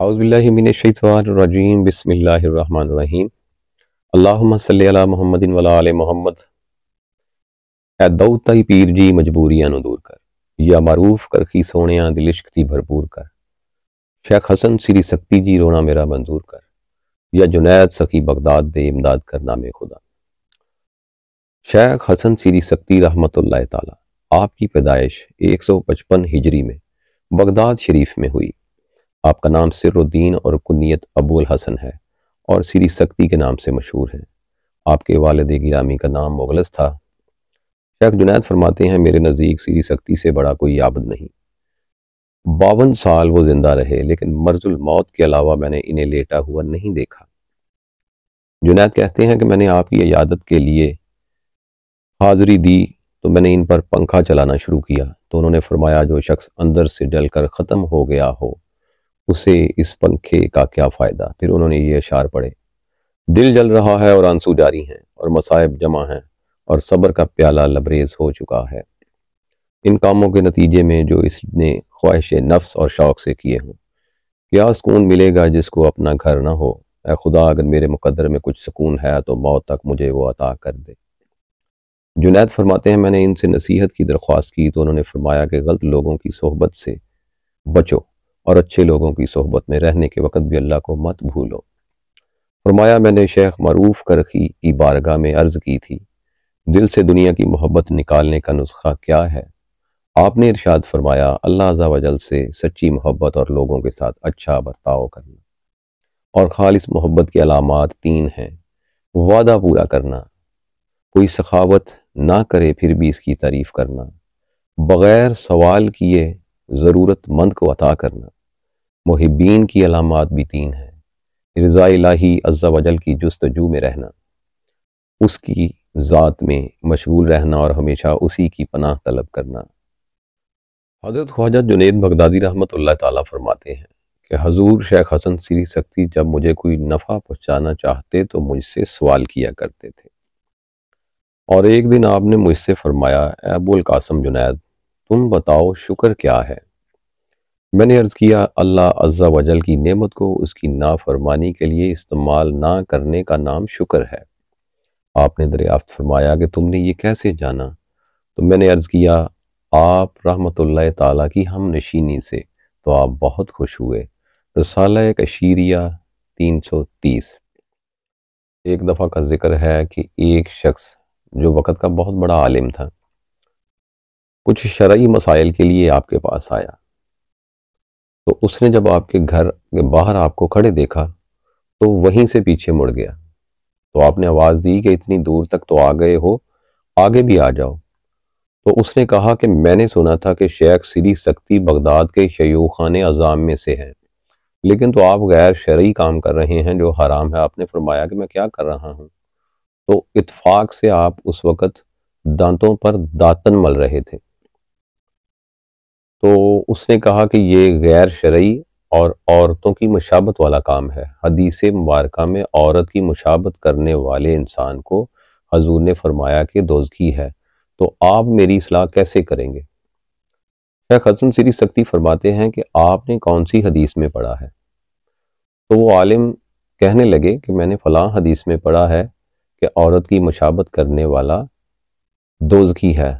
अज़बिल्लिमिनशवानरजीम बसमीम अल्लाम मोहम्मद वल ए दौताई पीर जी मजबूरिया दूर कर या मारूफ करखी सोने दिलिश्कती भरपूर कर शेख हसन श्री सख्ती जी रोना मेरा मंजूर कर या जुनैद सखी बगदाद दे इमदाद कर नाम खुदा शेख हसन श्री सख्ती रहमत आपकी पैदाइश एक सौ पचपन हिजरी में बगदाद शरीफ में हुई आपका नाम सिरुद्दीन और कुनीत अबुल हसन है और सीरी सख्ती के नाम से मशहूर हैं आपके वालद गिरामी का नाम मुगलस था शेख जुनैद फरमाते हैं मेरे नज़दीक सीरी सख्ती से बड़ा कोई याबद नहीं बावन साल वो ज़िंदा रहे लेकिन मर्जुल मौत के अलावा मैंने इन्हें लेटा हुआ नहीं देखा जुनैद कहते हैं कि मैंने आपकी इजादत के लिए हाजिरी दी तो मैंने इन पर पंखा चलाना शुरू किया तो उन्होंने फरमाया जो शख्स अंदर से डल कर ख़त्म हो गया हो उसे इस पंखे का क्या फ़ायदा फिर उन्होंने ये अशार पढ़े दिल जल रहा है और आंसू जारी हैं और मसायब जमा हैं और सब्र का प्याला लबरेज हो चुका है इन कामों के नतीजे में जो इसने ख्वाहिश नफ्स और शौक़ से किए हों क्या सुकून मिलेगा जिसको अपना घर ना हो ऐ खुदा अगर मेरे मुकदर में कुछ सुकून है तो मौत तक मुझे वो अता कर दे जुनैद फरमाते हैं मैंने इनसे नसीहत की दरख्वास्त की तो उन्होंने फरमाया कि गलत लोगों की सोहबत से बचो और अच्छे लोगों की सोहबत में रहने के वक़्त भी अल्लाह को मत भूलो फरमाया मैंने शेख मरूफ करखी की बारगाह में अर्ज़ की थी दिल से दुनिया की मोहब्बत निकालने का नुस्खा क्या है आपने इरशाद फरमाया अल्लाह वजल से सच्ची मोहब्बत और लोगों के साथ अच्छा बर्ताव करना और खालिस मोहब्बत की अलामत तीन हैं वादा पूरा करना कोई सखावत ना करे फिर भी इसकी तारीफ़ करना बग़ैर सवाल किए ज़रूरतमंद को अता करना मुहिबीन की अलामत भी तीन हैं रज़ा इलाही अज्जा वजल की जस्तजू में रहना उसकी ज़ात में मशगूल रहना और हमेशा उसी की पनाह तलब करना हज़रत ख्वाजा जुनेद बगदादी रहमत ताला फरमाते हैं कि हजूर शेख हसन सीरी सख्ती जब मुझे कोई नफ़ा पहुँचाना चाहते तो मुझसे सवाल किया करते थे और एक दिन आपने मुझसे फरमाया अबुल कासम जुनैद तुम बताओ शुक्र क्या है मैंने अर्ज़ किया अल्लाह अज्जा वजल की नेमत को उसकी नाफरमानी के लिए इस्तेमाल ना करने का नाम शुक्र है आपने दरियाफ्त फरमाया कि तुमने ये कैसे जाना तो मैंने अर्ज़ किया आप रहमत ताला की हम नशीनी से तो आप बहुत खुश हुए रसाला कशीरिया तीन सौ तीस एक दफ़ा का जिक्र है कि एक शख्स जो वक़्त का बहुत बड़ा आलिम था कुछ शरा मसाइल के लिए आपके पास आया तो उसने जब आपके घर के बाहर आपको खड़े देखा तो वहीं से पीछे मुड़ गया तो आपने आवाज़ दी कि इतनी दूर तक तो आ गए हो आगे भी आ जाओ तो उसने कहा कि मैंने सुना था कि शेख सीरी सख्ती बगदाद के खान अजाम में से हैं लेकिन तो आप गैर शर्य काम कर रहे हैं जो हराम है आपने फरमाया कि मैं क्या कर रहा हूँ तो इतफाक़ से आप उस वक़्त दांतों पर दातन मल रहे थे तो उसने कहा कि ये गैर शरय और औरतों की मुशाबत वाला काम है हदीस मुबारक में औरत की मुशाबत करने वाले इंसान को हजूर ने फरमाया कि दोजकी है तो आप मेरी सलाह कैसे करेंगे शेख हसन सीरी सख्ती फरमाते हैं कि आपने कौन सी हदीस में पढ़ा है तो वो आलिम कहने लगे कि मैंने फलां हदीस में पढ़ा है कि औरत की मशाबत करने वाला दोजगी है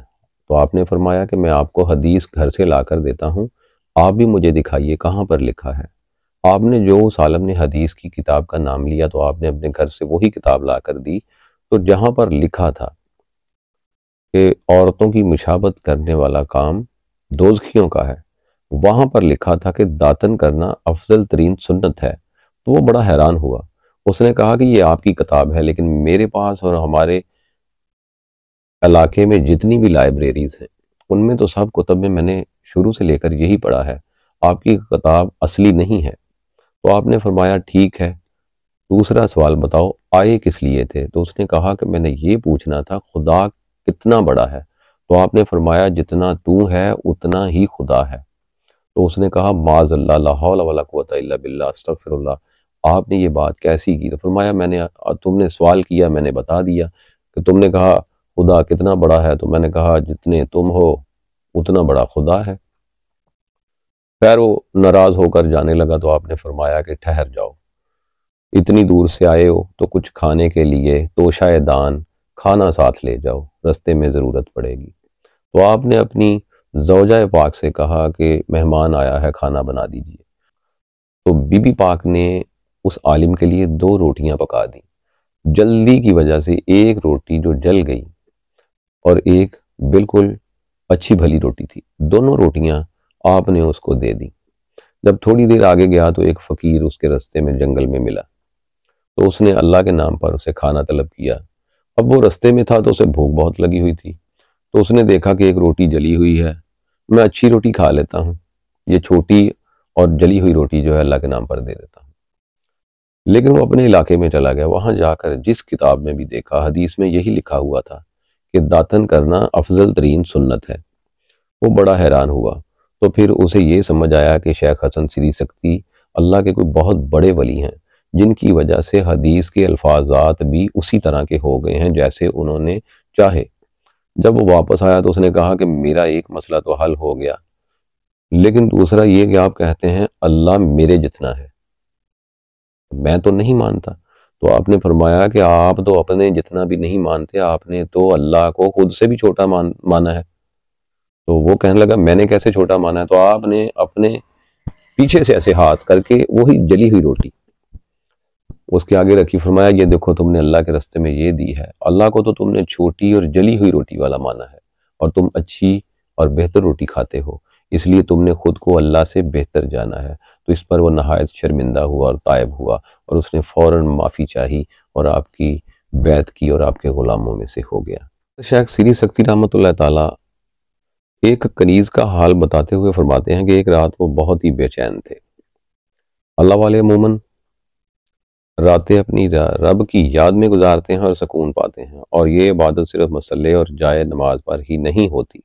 तो आपने फरमाया कि मैं आपको हदीस घर से ला कर देता हूँ आप भी मुझे दिखाइए कहाँ पर लिखा है आपने जो उस आलम ने हदीस की किताब का नाम लिया तो आपने अपने घर से वही किताब ला कर दी तो जहाँ पर लिखा था कि औरतों की मुशाबत करने वाला काम दोजखियों का है वहाँ पर लिखा था कि दातन करना अफजल तरीन सुन्नत है तो वो बड़ा हैरान हुआ उसने कहा कि ये आपकी किताब है लेकिन मेरे पास और हमारे इलाके में जितनी भी लाइब्रेरीज़ हैं उनमें तो सब कुतब में मैंने शुरू से लेकर यही पढ़ा है आपकी किताब असली नहीं है तो आपने फरमाया ठीक है दूसरा सवाल बताओ आए किस लिए थे तो उसने कहा कि मैंने ये पूछना था खुदा कितना बड़ा है तो आपने फरमाया जितना तू है उतना ही खुदा है तो उसने कहा माजल्लाबिल्ला आपने ये बात कैसी की तो फरमाया मैंने तुमने सवाल किया मैंने बता दिया कि तुमने कहा खुदा कितना बड़ा है तो मैंने कहा जितने तुम हो उतना बड़ा खुदा है खैर वो नाराज होकर जाने लगा तो आपने फरमाया कि ठहर जाओ इतनी दूर से आए हो तो कुछ खाने के लिए तोशाए दान खाना साथ ले जाओ रस्ते में ज़रूरत पड़ेगी तो आपने अपनी जोजा पाक से कहा कि मेहमान आया है खाना बना दीजिए तो बीबी पाक ने उस आलिम के लिए दो रोटियां पका दी जल्दी की वजह से एक रोटी जो जल गई और एक बिल्कुल अच्छी भली रोटी थी दोनों रोटियां आपने उसको दे दी जब थोड़ी देर आगे गया तो एक फ़कीर उसके रस्ते में जंगल में मिला तो उसने अल्लाह के नाम पर उसे खाना तलब किया अब वो रस्ते में था तो उसे भूख बहुत लगी हुई थी तो उसने देखा कि एक रोटी जली हुई है मैं अच्छी रोटी खा लेता हूँ ये छोटी और जली हुई रोटी जो है अल्लाह के नाम पर दे देता हूँ लेकिन वो अपने इलाके में चला गया वहाँ जाकर जिस किताब में भी देखा हदीस में यही लिखा हुआ था कि दातन करना अफजल तरीन सुन्नत है वो बड़ा हैरान हुआ तो फिर उसे ये समझ आया कि शेख हसन सरी सकती अल्लाह के कोई बहुत बड़े वली हैं जिनकी वजह से हदीस के अल्फाजात भी उसी तरह के हो गए हैं जैसे उन्होंने चाहे जब वो वापस आया तो उसने कहा कि मेरा एक मसला तो हल हो गया लेकिन दूसरा ये कि आप कहते हैं अल्लाह मेरे जितना है मैं तो नहीं मानता तो आपने फरमाया कि आप तो अपने जितना भी नहीं मानते आपने तो अल्लाह को खुद से भी छोटा मान माना है तो वो कहने लगा मैंने कैसे छोटा माना है तो आपने अपने पीछे से ऐसे हाथ करके वही जली हुई रोटी उसके आगे रखी फरमाया ये देखो तुमने अल्लाह के रस्ते में ये दी है अल्लाह को तो तुमने छोटी और जली हुई रोटी वाला माना है और तुम अच्छी और बेहतर रोटी खाते हो इसलिए तुमने खुद को अल्लाह से बेहतर जाना है तो इस पर वह नहायत शर्मिंदा हुआ और तायब हुआ और उसने फ़ौर माफ़ी चाही और आपकी बैत की और आपके ग़ुलामों में से हो गया तो शेख सीरी सख्ती रहमत ताला एक कनीज़ का हाल बताते हुए फरमाते हैं कि एक रात वो बहुत ही बेचैन थे अल्लाह वाले अमूमन रातें अपनी रब की याद में गुजारते हैं और सुकून पाते हैं और ये इबादत सिर्फ मसल्ले और जाए नमाज पर ही नहीं होती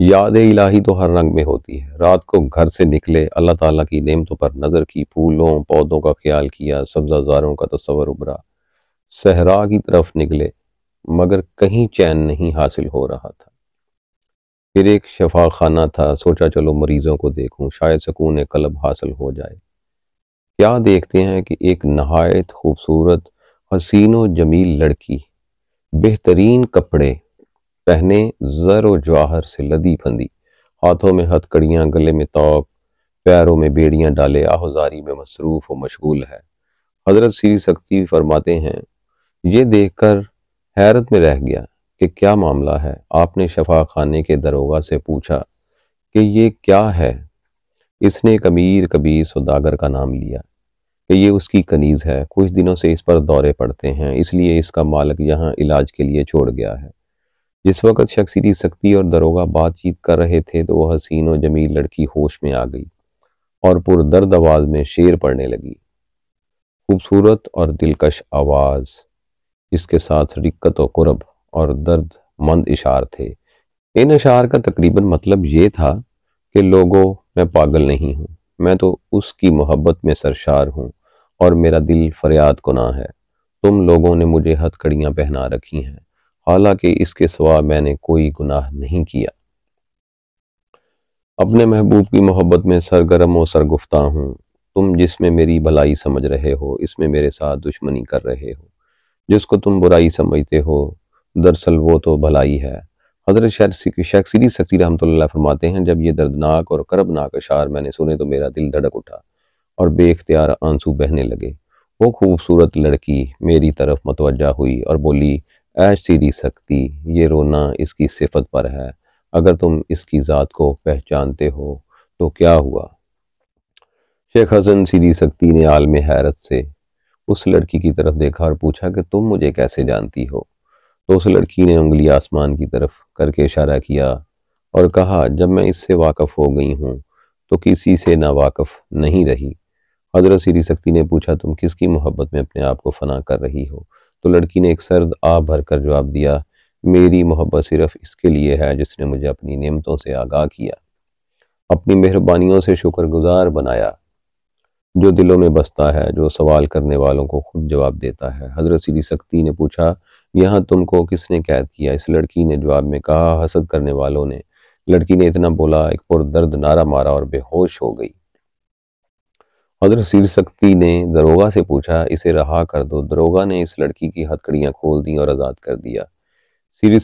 याद इलाही तो हर रंग में होती है रात को घर से निकले अल्लाह ताला की नेमतों पर नज़र की फूलों पौधों का ख्याल किया सब्जाजारों का तस्वर उभरा सहरा की तरफ निकले मगर कहीं चैन नहीं हासिल हो रहा था फिर एक शफा खाना था सोचा चलो मरीजों को देखूं शायद सुकून कलब हासिल हो जाए क्या देखते हैं कि एक नहायत खूबसूरत हसीनो जमील लड़की बेहतरीन कपड़े पहने जर व जवाहर से लदी फंदी हाथों में हथकड़ियाँ गले में तोक पैरों में बेड़ियाँ डाले आहोजारी में मसरूफ व मशगूल है हजरत श्री सख्ती फरमाते हैं ये देखकर हैरत में रह गया कि क्या मामला है आपने शफा खाने के दरोगा से पूछा कि ये क्या है इसने एक अमीर कबीर सौदागर का नाम लिया कि ये उसकी कनीज़ है कुछ दिनों से इस पर दौरे पड़ते हैं इसलिए इसका मालिक यहाँ इलाज के लिए छोड़ गया है जिस वक्त शख्सियती सख्ती और दरोगा बातचीत कर रहे थे तो वह हसीन और जमील लड़की होश में आ गई और पुरदर्द आवाज में शेर पड़ने लगी खूबसूरत और दिलकश आवाज इसके साथ रिक्कत और कुरब और दर्द मंद इशार थे इन इशार का तकरीबन मतलब ये था कि लोगों मैं पागल नहीं हूँ मैं तो उसकी मोहब्बत में सरशार हूँ और मेरा दिल फरियाद को ना है तुम लोगों ने मुझे हथकड़ियाँ पहना रखी हैं हालांकि इसके सिवा मैंने कोई गुनाह नहीं किया अपने महबूब की मोहब्बत में सरगर्म और सरगुफ्ता हूँ तुम जिसमें मेरी भलाई समझ रहे हो इसमें मेरे साथ दुश्मनी कर रहे हो जिसको तुम बुराई समझते हो दरअसल वो तो भलाई है हजरत सीरी सकती रहमत फरमाते हैं जब ये दर्दनाक और करबनाक अशार मैंने सुने तो मेरा दिल धड़क उठा और बेख्तियार आंसू बहने लगे वो खूबसूरत लड़की मेरी तरफ मतवजा हुई और बोली ऐश सीरी सकती ये रोना इसकी सिफत पर है अगर तुम इसकी ज़ात को पहचानते हो तो क्या हुआ शेख हसन सीरी सकती ने आलम हैरत से उस लड़की की तरफ देखा और पूछा कि तुम मुझे कैसे जानती हो तो उस लड़की ने उंगली आसमान की तरफ करके इशारा किया और कहा जब मैं इससे वाकफ़ हो गई हूँ तो किसी से ना वाकफ़ नहीं रही हजरत सीरी सकती ने पूछा तुम किसकी मोहब्बत में अपने आप को फना कर रही हो तो लड़की ने एक सर्द आ भर कर जवाब दिया मेरी मोहब्बत सिर्फ इसके लिए है जिसने मुझे अपनी नियमतों से आगाह किया अपनी मेहरबानियों से शुक्रगुजार बनाया जो दिलों में बसता है जो सवाल करने वालों को खुद जवाब देता है हजरत सीधी सख्ती ने पूछा यहाँ तुमको किसने कैद किया इस लड़की ने जवाब में कहा हसद करने वालों ने लड़की ने इतना बोला एक पुरदर्द नारा मारा और बेहोश हो गई हजरत शक्ति ने दरोगा से पूछा इसे रहा कर दो दरोगा ने इस लड़की की हथकड़ियाँ खोल दी और आज़ाद कर दिया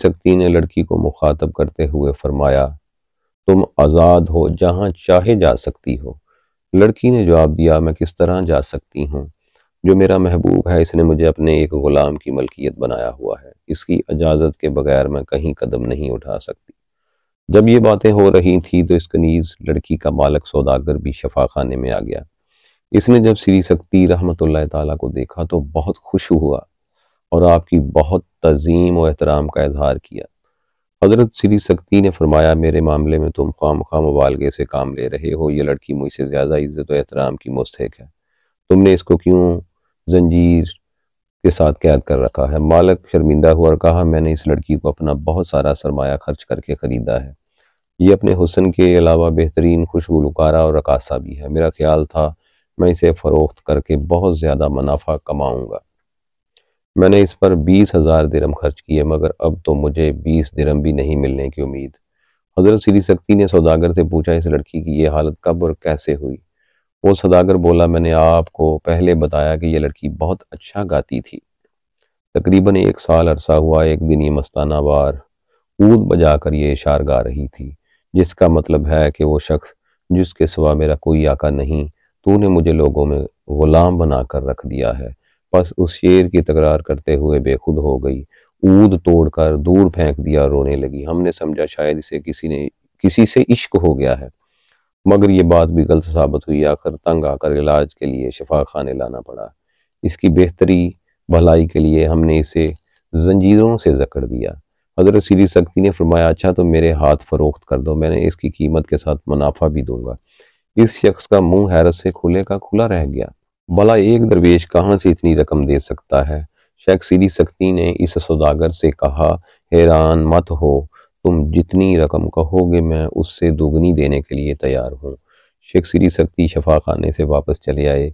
शक्ति ने लड़की को मुखातब करते हुए फरमाया तुम आज़ाद हो जहाँ चाहे जा सकती हो लड़की ने जवाब दिया मैं किस तरह जा सकती हूँ जो मेरा महबूब है इसने मुझे अपने एक ग़ुलाम की मलकियत बनाया हुआ है इसकी इजाज़त के बगैर मैं कहीं कदम नहीं उठा सकती जब ये बातें हो रही थी तो इस कनीज़ लड़की का मालक सौदागर भी शफा खाने में आ गया इसने जब श्री शक्ति रहमत ताला को देखा तो बहुत खुश हुआ और आपकी बहुत तज़ीम और एहतराम का इजहार किया हजरत श्री शक्ति ने फरमाया मेरे मामले में तुम खाम खाम वालगे से काम ले रहे हो यह लड़की मुझसे ज़्यादा इज़्ज़त एहतराम की मुस्तक है तुमने इसको क्यों जंजीर के साथ कैद कर रखा है मालक शर्मिंदा हुआ और कहा मैंने इस लड़की को अपना बहुत सारा सरमाया खर्च करके ख़रीदा है ये अपने हुसन के अलावा बेहतरीन खुशबुलकारा और रकासा भी है मेरा ख्याल था मैं इसे फ़रोख्त करके बहुत ज़्यादा मुनाफा कमाऊँगा मैंने इस पर बीस हज़ार दिरम खर्च किए मगर अब तो मुझे बीस दिरम भी नहीं मिलने की उम्मीद हजरत श्री सख्ती ने सौदागर से पूछा इस लड़की की यह हालत कब और कैसे हुई वो सौदागर बोला मैंने आपको पहले बताया कि यह लड़की बहुत अच्छा गाती थी तकरीबन एक साल अरसा हुआ एक दिन ये मस्ताना बार ऊद बजा कर ये इशार गा रही थी जिसका मतलब है कि वो शख्स जिसके सिवा मेरा कोई आका नहीं तूने मुझे लोगों में गुलाम बनाकर रख दिया है बस उस शेर की तकरार करते हुए बेखुद हो गई ऊद तोड़कर दूर फेंक दिया रोने लगी हमने समझा शायद इसे किसी ने किसी से इश्क हो गया है मगर ये बात भी गलत साबित हुई आखिर तंग आकर इलाज के लिए शफा खाने लाना पड़ा इसकी बेहतरी भलाई के लिए हमने इसे जंजीरों से जकड़ दिया हजरत सीरी सख्ती ने फरमाया अच्छा तो मेरे हाथ फरोख्त कर दो मैंने इसकी कीमत के साथ मुनाफा भी दूंगा इस शख्स का मुंह हैरत से खुले का खुला रह गया भला एक दरवेश कहाँ से इतनी रकम दे सकता है शेख सीरी सख्ती ने इस सौदागर से कहा हैरान मत हो तुम जितनी रकम कहोगे मैं उससे दोगुनी देने के लिए तैयार हूँ शेख सीरी सख्ती शफा खाने से वापस चले आए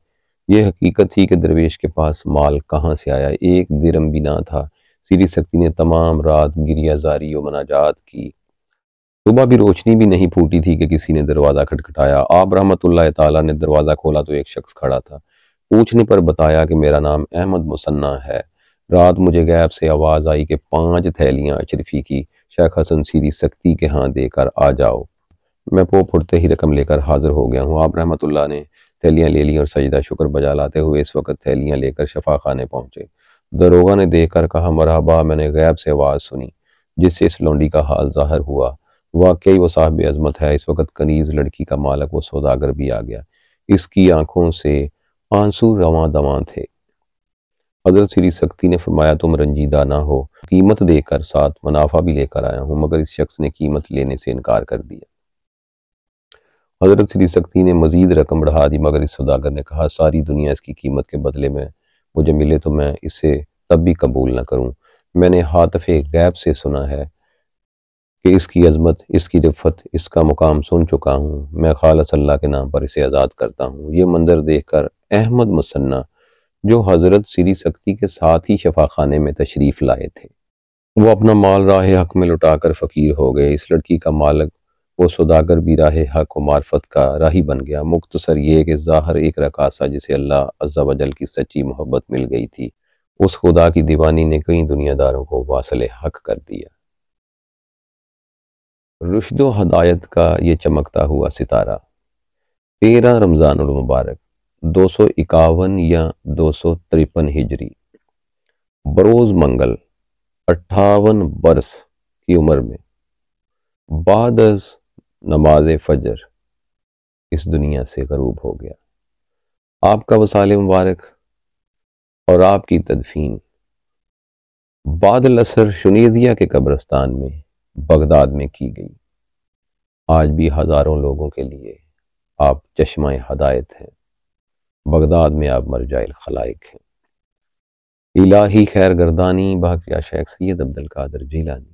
ये हकीकत थी कि दरवेश के पास माल कहाँ से आया एक दिरम भी ना था सीरी सख्ती ने तमाम रात गिरियाजारी और मनाजात की सुबह भी रोशनी भी नहीं फूटी थी कि किसी ने दरवाज़ा खटखटाया आप रहमत ने दरवाज़ा खोला तो एक शख्स खड़ा था पूछने पर बताया कि मेरा नाम अहमद मुसन्ना है रात मुझे गैब से आवाज़ आई कि पांच थैलियां अशरफी की शेख हसन सीरी सख्ती के हाथ देकर आ जाओ मैं पो फुटते ही रकम लेकर हाजिर हो गया हूँ आप रहमत ने थैलियाँ ले ली और सजदा शुक्र बजा लाते हुए इस वक्त थैलियाँ लेकर शफा खाने पहुंचे दरोगा ने देख कर कहा मरहबा मैंने गैब से आवाज़ सुनी जिससे इस लौंडी का हाल जाहिर हुआ वाकई वो साहब अजमत है इस वक्त कनीज लड़की का मालक वो सौदागर भी आ गया इसकी आंखों से आंसू रवा दवा थे हजरत श्री सख्ती ने फरमाया तुम रंजीदा ना हो कीमत देकर साथ मुनाफा भी लेकर आया हूं मगर इस शख्स ने कीमत लेने से इनकार कर दिया हजरत श्री सख्ती ने मजीद रकम बढ़ा दी मगर इस सौदागर ने कहा सारी दुनिया इसकी कीमत के बदले में मुझे मिले तो मैं इसे तब भी कबूल ना करूं मैंने फे गैब से सुना है कि इसकी अजमत इसकी रिफत इसका मुकाम सुन चुका हूँ मैं खालस अल्लाह के नाम पर इसे आज़ाद करता हूँ ये मंजर देख कर अहमद मुसन्ना जो हज़रत सीरी सख्ती के साथ ही शफा खाने में तशरीफ़ लाए थे वो अपना माल राह हक में लुटा कर फ़कीर हो गए इस लड़की का मालक वो सौदागर भी राह हक व मार्फत का राही बन गया मुख्तसर ये कि ज़ाहर एक रकासा जिसे अल्लाह अज्जा वजल की सच्ची मोहब्बत मिल गई थी उस खुदा की दीवानी ने कई दुनियादारों को वासिल हक कर दिया रुशदो हदायत का ये चमकता हुआ सितारा तेरह रमज़ान मुबारक दो सौ इक्यावन या दो सौ तिरपन हिजरी बरोज़ मंगल अट्ठावन बरस की उम्र में बाद नमाज फजर इस दुनिया से गरूब हो गया आपका वसाल मुबारक और आपकी तदफीन बादल असर शुनेजिया के कब्रस्तान में बगदाद में की गई आज भी हज़ारों लोगों के लिए आप चश्मा हदायत हैं बगदाद में आप मरजाइल खलाइक हैं इलाही खैर गर्दानी बाकिया शेख सैद अब्दुल कादर जीलानी